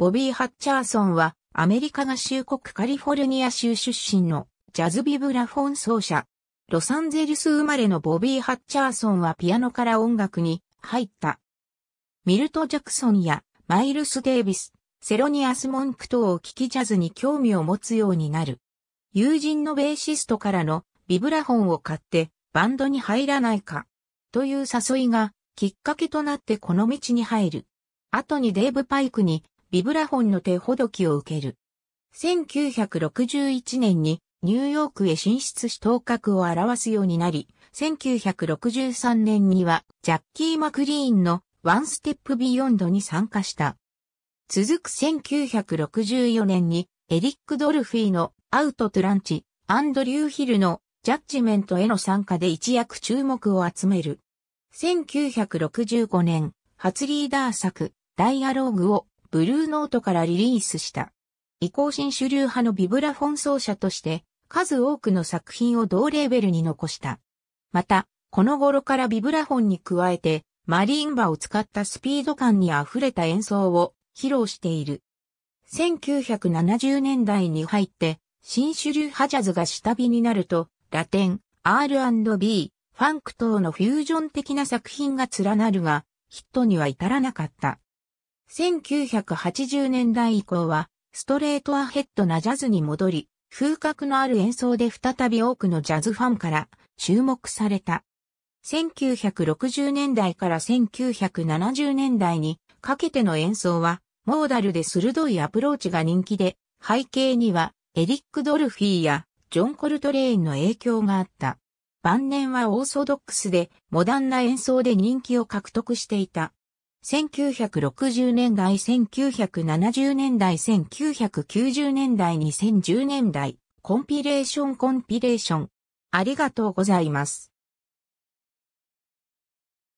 ボビー・ハッチャーソンは、アメリカ合衆国カリフォルニア州出身のジャズビブラフォン奏者。ロサンゼルス生まれのボビー・ハッチャーソンはピアノから音楽に入った。ミルト・ジャクソンやマイルス・デイビス、セロニアス・モンク等を聴きジャズに興味を持つようになる。友人のベーシストからのビブラフォンを買ってバンドに入らないかという誘いがきっかけとなってこの道に入る。後にデーブ・パイクにビブラフォンの手ほどきを受ける。1961年にニューヨークへ進出し頭角を表すようになり、1963年にはジャッキー・マクリーンのワンステップビヨンドに参加した。続く1964年にエリック・ドルフィーのアウト・トゥ・ランチ、アンドリュー・ヒルのジャッジメントへの参加で一躍注目を集める。1965年、初リーダー作、ダイアローグをブルーノートからリリースした。移行新主流派のビブラフォン奏者として、数多くの作品を同レーベルに残した。また、この頃からビブラフォンに加えて、マリンバを使ったスピード感に溢れた演奏を披露している。1970年代に入って、新主流派ジャズが下火になると、ラテン、R&B、ファンク等のフュージョン的な作品が連なるが、ヒットには至らなかった。1980年代以降は、ストレートアヘッドなジャズに戻り、風格のある演奏で再び多くのジャズファンから注目された。1960年代から1970年代にかけての演奏は、モーダルで鋭いアプローチが人気で、背景にはエリック・ドルフィーやジョン・コルトレインの影響があった。晩年はオーソドックスで、モダンな演奏で人気を獲得していた。1960年代、1970年代、1990年代、2010年代、コンピレーションコンピレーション。ありがとうございます。